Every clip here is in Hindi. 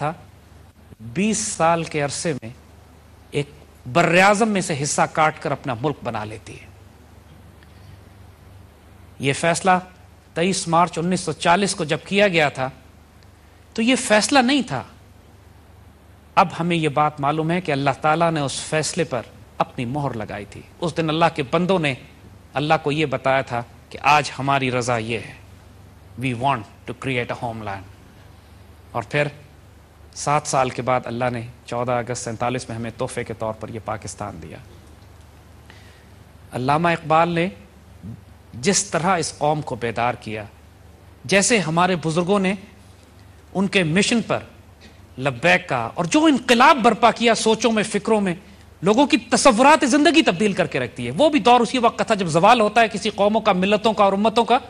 था 20 साल के अरसे में एक बर्राजम में से हिस्सा काट कर अपना मुल्क बना लेती है यह फैसला 23 मार्च 1940 को जब किया गया था तो यह फैसला नहीं था अब हमें यह बात मालूम है कि अल्लाह ताला ने उस फैसले पर अपनी मोहर लगाई थी उस दिन अल्लाह के बंदों ने अल्लाह को यह बताया था कि आज हमारी रजा यह है we want to create a home और फिर सात साल के बाद अल्लाह ने 14 अगस्त सैंतालीस में हमें तोहफे के तौर पर यह पाकिस्तान दिया अल्लामा इकबाल ने जिस तरह इस कौम को बेदार किया जैसे हमारे बुज़ुर्गों ने उनके मिशन पर लब्बैक का और जो इनकलाब बर्पा किया सोचों में फ़िक्रों में लोगों की तस्वुरात ज़िंदगी तब्दील करके रखती है वो भी दौर उसी वक्त का था जब जवाल होता है किसी कौमों का मिलतों का और उम्मतों का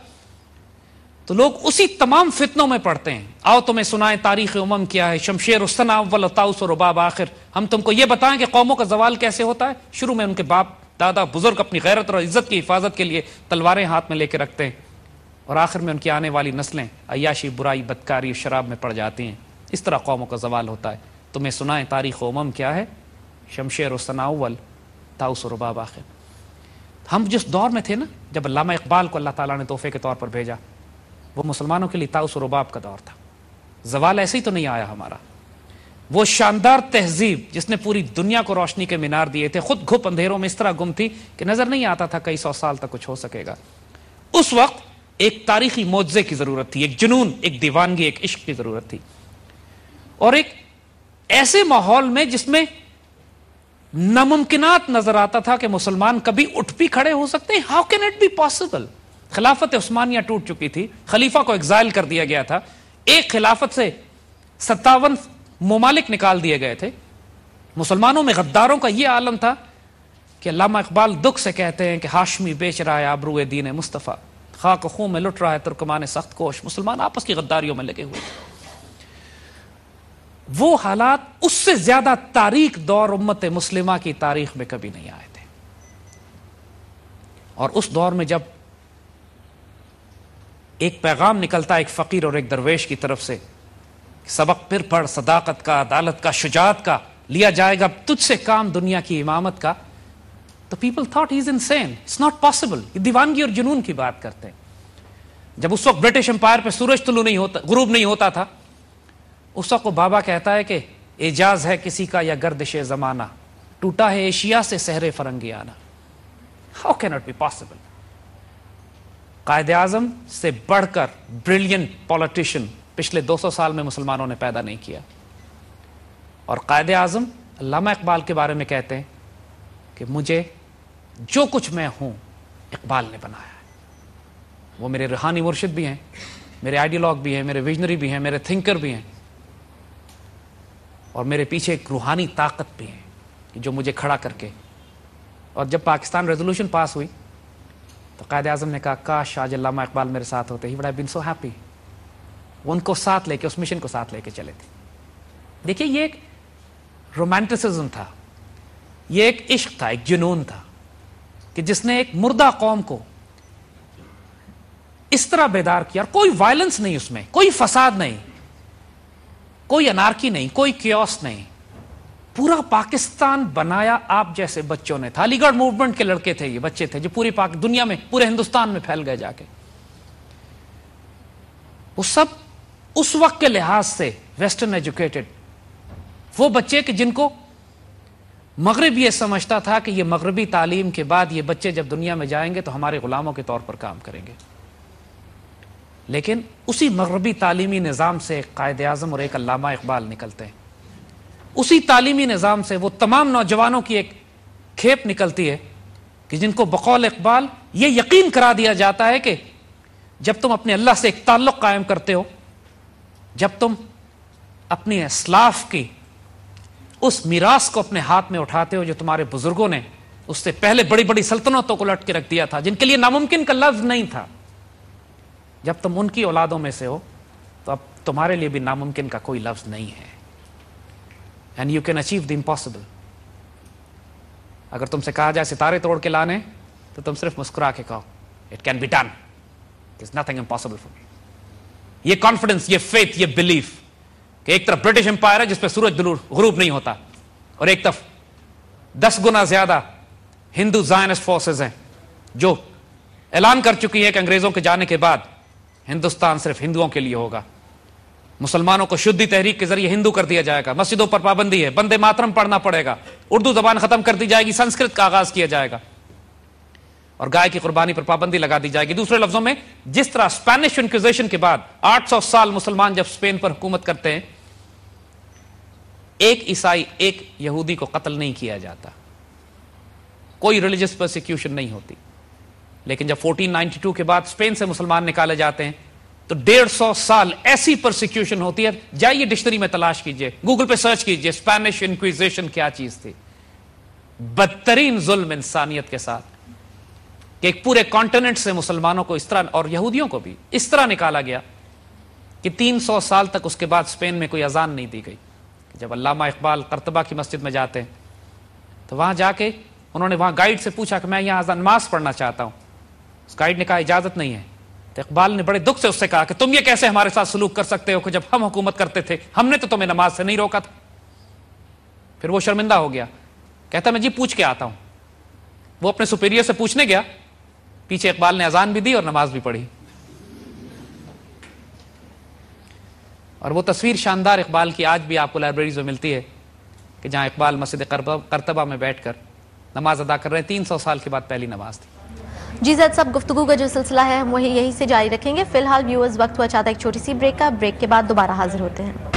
तो लोग उसी तमाम फितनों में पढ़ते हैं आओ तुम्हें सुनाए तारीख उमम क्या है शमशेर उसना अव्वल और रबाब आखिर हम तुमको ये बताएं कि कौमों का जवाल कैसे होता है शुरू में उनके बाप दादा बुजुर्ग अपनी गैरत और इज्जत की हिफाजत के लिए तलवारें हाथ में लेके रखते हैं और आखिर में उनकी आने वाली नस्लें अयाशी बुराई बदकारी और शराब में पड़ जाती हैं इस तरह कौमों का जवाल होता है तुम्हें सुनाए तारीख उमम क्या है शमशेर उसनावल ताउस और रबाब आखिर हम जिस दौर में थे ना जब अलामा इकबाल को अल्लाह ताला ने तोहफे के तौर पर भेजा वो मुसलमानों के लिए ताउस रबाब का दौर था जवाल ऐसे ही तो नहीं आया हमारा वो शानदार तहजीब जिसने पूरी दुनिया को रोशनी के मीनार दिए थे खुद घुप अंधेरों में इस तरह गुम थी कि नजर नहीं आता था कई सौ साल तक कुछ हो सकेगा उस वक्त एक तारीखी मुआवजे की जरूरत थी एक जुनून एक दीवानगी एक इश्क की जरूरत थी और एक ऐसे माहौल में जिसमें नामुमकिनात नजर आता था कि मुसलमान कभी उठ भी खड़े हो सकते हैं how can it be possible खिलाफत उस्मानिया टूट चुकी थी खलीफा को एग्जाइल कर दिया गया था एक खिलाफत से सत्तावन ममालिक निकाल दिए गए थे मुसलमानों में गद्दारों का यह आलम था कि अलामा इकबाल दुख से कहते हैं कि हाशमी बेच रहा है आबरू दीन मुस्तफ़ा खाक खूं में लुट रहा है तुर्कमान सख्त कोश मुसलमान आपस की गद्दारियों में लगे हुए थे वो हालात उससे ज्यादा तारीख दौर उम्मत मुस्लिमा की तारीख में कभी नहीं आए थे और उस दौर में जब एक पैगाम निकलता है एक फ़कीर और एक दरवेश की तरफ से सबक फिर पढ़ सदाकत का अदालत का शुजात का लिया जाएगा तुझसे काम दुनिया की इमामत का तो people thought is insane it's not possible दीवानगी और जुनून की बात करते हैं जब उस वक्त ब्रिटिश एम्पायर पर सूरज तुलू नहीं होता गुरूब नहीं होता था उस वक्त बाबा कहता है कि एजाज है किसी का या गर्दिश जमाना टूटा है एशिया से सहरे फरंगी आना how can not be possible Quaid Azam से बढ़कर ब्रिलियंट पॉलिटिशियन पिछले 200 साल में मुसलमानों ने पैदा नहीं किया और कायद आजम लामा इकबाल के बारे में कहते हैं कि मुझे जो कुछ मैं हूँ इकबाल ने बनाया है वो मेरे रूहानी मुर्शिद भी हैं मेरे आइडियोलॉग भी हैं मेरे विजनरी भी हैं मेरे थिंकर भी हैं और मेरे पीछे एक रूहानी ताकत भी है जो मुझे खड़ा करके और जब पाकिस्तान रेजोल्यूशन पास हुई तो कायद अजम ने कहा काश आज अलामा इकबाल मेरे साथ होते ही बड़ा बिन सो हैप्पी उनको साथ लेके उस मिशन को साथ लेके चले थे देखिए ये एक रोमांटिसिज्म था ये एक इश्क था एक जुनून था कि जिसने एक मुर्दा कौम को इस तरह बेदार किया और कोई वायलेंस नहीं उसमें कोई फसाद नहीं कोई अनारकी नहीं कोई क्योस नहीं पूरा पाकिस्तान बनाया आप जैसे बच्चों ने था अलीगढ़ मूवमेंट के लड़के थे ये बच्चे थे जो पूरी पाक दुनिया में पूरे हिंदुस्तान में फैल गए जाके वो सब उस वक्त के लिहाज से वेस्टर्न एजुकेटेड वो बच्चे के जिनको मगरब यह समझता था कि ये मगरबी तालीम के बाद ये बच्चे जब दुनिया में जाएंगे तो हमारे गुलामों के तौर पर काम करेंगे लेकिन उसी मगरबी तालीमी निज़ाम से एक कायद अजम और एक अलामा इकबाल निकलते हैं उसी तालीमी निज़ाम से वो तमाम नौजवानों की एक खेप निकलती है कि जिनको बकौल इकबाल ये यकीन करा दिया जाता है कि जब तुम अपने अल्लाह से एक ताल्लुक़ कायम करते हो जब तुम अपनी असलाफ की उस मीरास को अपने हाथ में उठाते हो जो तुम्हारे बुजुर्गों ने उससे पहले बड़ी बड़ी सल्तनतों को लट के रख दिया था जिनके लिए नामुमकिन का लफ्ज नहीं था जब तुम उनकी औलादों में से हो तो अब तुम्हारे लिए भी नामुमकिन का कोई लफ्ज नहीं है and you can achieve the impossible अगर तुमसे कहा जाए सितारे तोड़ के लाने तो तुम सिर्फ मुस्कुरा के कहो it can be done is nothing impossible for me ये कॉन्फिडेंस ये फेथ ये बिलीफ कि एक तरफ ब्रिटिश एम्पायर है जिसपे सूरज गुरूब नहीं होता और एक तरफ दस गुना ज्यादा हिंदू जायनिस्ट फोर्सेज हैं जो ऐलान कर चुकी है कि अंग्रेजों के जाने के बाद हिंदुस्तान सिर्फ हिंदुओं के लिए होगा मुसलमानों को शुद्धि तहरीक के जरिए हिंदू कर दिया जाएगा मस्जिदों पर पाबंदी है बंदे मातरम पढ़ना पड़ेगा उर्दू जबान खत्म कर दी जाएगी संस्कृत का आगाज किया जाएगा और गाय की कुर्बानी पर पाबंदी लगा दी जाएगी दूसरे लफ्जों में जिस तरह स्पेनिश इंक्विजेशन के बाद 800 साल मुसलमान जब स्पेन पर हुकूमत करते हैं एक ईसाई एक यहूदी को कत्ल नहीं किया जाता कोई रिलीजियस प्रोसिक्यूशन नहीं होती लेकिन जब 1492 के बाद स्पेन से मुसलमान निकाले जाते हैं तो डेढ़ सौ साल ऐसी प्रोसिक्यूशन होती है जाइए डिक्शनरी में तलाश कीजिए गूगल पे सर्च कीजिए स्पेनिश इंक्विजिशन क्या चीज थी बदतरीन जुल्म इंसानियत के साथ कि एक पूरे कॉन्टिनेंट से मुसलमानों को इस तरह और यहूदियों को भी इस तरह निकाला गया कि 300 साल तक उसके बाद स्पेन में कोई अजान नहीं दी गई जब अल्लामा इकबाल करतबा की मस्जिद में जाते हैं तो वहां जाके उन्होंने वहां गाइड से पूछा कि मैं यहां नमाज पढ़ना चाहता हूं उस गाइड ने कहा इजाजत नहीं है तो इकबाल ने बड़े दुख से उससे कहा कि तुम ये कैसे हमारे साथ सलूक कर सकते हो कि जब हम हुकूमत करते थे हमने तो तुम्हें नमाज से नहीं रोका था फिर वो शर्मिंदा हो गया कहता मैं जी पूछ के आता हूं वो अपने सुपीरियर से पूछने गया पीछे इकबाल ने अजान भी दी और नमाज भी पढ़ी और वो तस्वीर शानदार इकबाल की आज भी आपको लाइब्रेरीज में मिलती है कि जहां इकबाल मस्जिद करतबा में बैठकर नमाज अदा कर रहे हैं तीन सौ साल के बाद पहली नमाज थी जी जैद साहब गुफ्तु का जो सिलसिला है हम वही यहीं से जारी रखेंगे फिलहाल व्यूअर्स वक्त हुआ चाहता है एक छोटी सी ब्रेक का ब्रेक के बाद दोबारा हाजिर होते हैं